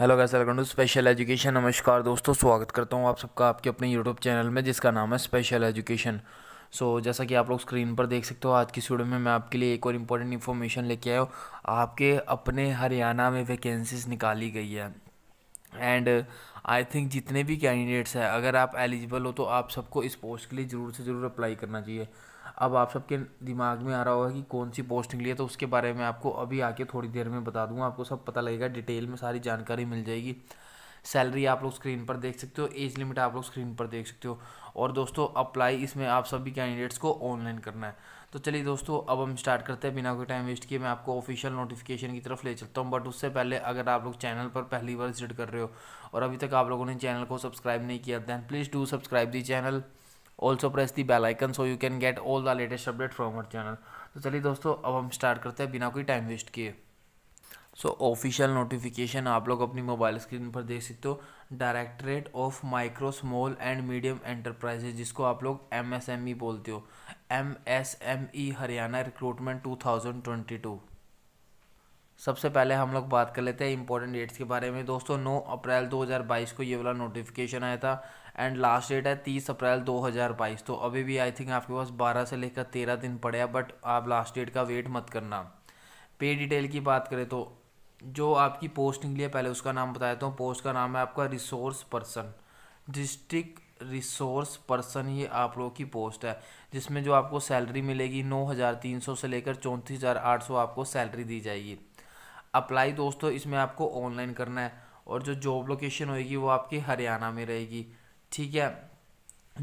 hello guys welcome to special education नमस्कार दोस्तों स्वागत करता हूँ आप सबका आपके अपने यूट्यूब चैनल में जिसका नाम है स्पेशल एजुकेशन सो so, जैसा कि आप लोग स्क्रीन पर देख सकते हो आज की वीडियो में मैं आपके लिए एक और इम्पोर्टेंट इन्फॉर्मेशन लेके आया हूँ आपके अपने हरियाणा में वैकेंसीज निकाली गई है एंड आई थिंक जितने भी कैंडिडेट्स हैं अगर आप एलिजिबल हो तो आप सबको इस पोस्ट के लिए ज़रूर से ज़रूर अप्लाई करना चाहिए अब आप सबके दिमाग में आ रहा होगा कि कौन सी पोस्टिंग लिए तो उसके बारे में आपको अभी आके थोड़ी देर में बता दूंगा आपको सब पता लगेगा डिटेल में सारी जानकारी मिल जाएगी सैलरी आप लोग स्क्रीन पर देख सकते हो एज लिमिट आप लोग स्क्रीन पर देख सकते हो और दोस्तों अप्लाई इसमें आप सभी कैंडिडेट्स को ऑनलाइन करना है तो चलिए दोस्तों अब हम स्टार्ट करते हैं बिना कोई टाइम वेस्ट किए मैं आपको ऑफिशियल नोटिफिकेशन की तरफ ले चलता हूँ बट उससे पहले अगर आप लोग चैनल पर पहली बार विजिट कर रहे हो और अभी तक आप लोगों ने चैनल को सब्सक्राइब नहीं किया then please do subscribe the channel also press the bell icon so you can get all the latest update from our channel तो चलिए दोस्तों अब हम स्टार्ट करते हैं बिना कोई टाइम वेस्ट किए सो ऑफिशियल नोटिफिकेशन आप लोग अपनी मोबाइल स्क्रीन पर देख सकते हो directorate of micro small and medium enterprises जिसको आप लोग एम एम एस ई बोलते हो M M S E Haryana recruitment two thousand twenty two सबसे पहले हम लोग बात कर लेते हैं इंपॉर्टेंट डेट्स के बारे में दोस्तों नौ अप्रैल दो हज़ार बाईस को ये वाला नोटिफिकेशन आया था एंड लास्ट डेट है तीस अप्रैल दो हज़ार बाईस तो अभी भी आई थिंक आपके पास बारह से लेकर तेरह दिन पड़े हैं बट आप लास्ट डेट का वेट मत करना पे डिटेल की बात करें तो जो आपकी पोस्टिंग लिए पहले उसका नाम बता देता हूँ पोस्ट का नाम है आपका resource person district resource person ये आप लोगों की पोस्ट है जिसमें जो आपको सैलरी मिलेगी नौ हज़ार तीन सौ से लेकर चौंतीस हज़ार आठ सौ आपको सैलरी दी जाएगी अप्लाई दोस्तों इसमें आपको ऑनलाइन करना है और जो जॉब लोकेशन होएगी वो आपकी हरियाणा में रहेगी ठीक है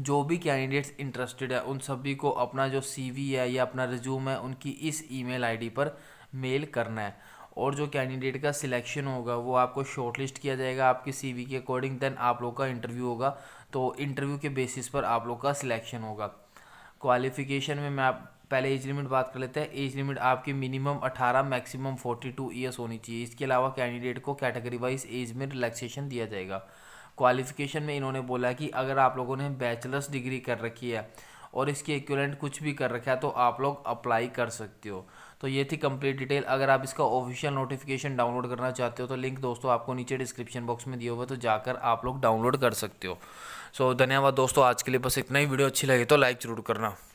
जो भी कैंडिडेट्स इंटरेस्टेड है उन सभी को अपना जो सीवी है या अपना रिज्यूम है उनकी इस ईमेल आईडी पर मेल करना है और जो कैंडिडेट का सिलेक्शन होगा वो आपको शॉर्टलिस्ट किया जाएगा आपके सीवी के अकॉर्डिंग देन आप लोग का इंटरव्यू होगा तो इंटरव्यू के बेसिस पर आप लोग का सिलेक्शन होगा क्वालिफिकेशन में मैं आप पहले एज लिमिट बात कर लेते हैं एज लिमिट आपकी मिनिमम 18 मैक्सिमम 42 इयर्स होनी चाहिए इसके अलावा कैंडिडेट को कैटेगरी वाइज एज में रिलैक्सेशन दिया जाएगा क्वालिफ़िकेशन में इन्होंने बोला कि अगर आप लोगों ने बैचलर्स डिग्री कर रखी है और इसकी इक्वलेंट कुछ भी कर रखा है तो आप लोग अप्लाई कर सकते हो तो ये थी कंप्लीट डिटेल अगर आप इसका ऑफिशियल नोटिफिकेशन डाउनलोड करना चाहते हो तो लिंक दोस्तों आपको नीचे डिस्क्रिप्शन बॉक्स में दिया हुआ तो जाकर आप लोग डाउनलोड कर सकते हो सो so, धन्यवाद दोस्तों आज के लिए बस इतना ही वीडियो अच्छी लगे तो लाइक ज़रूर करना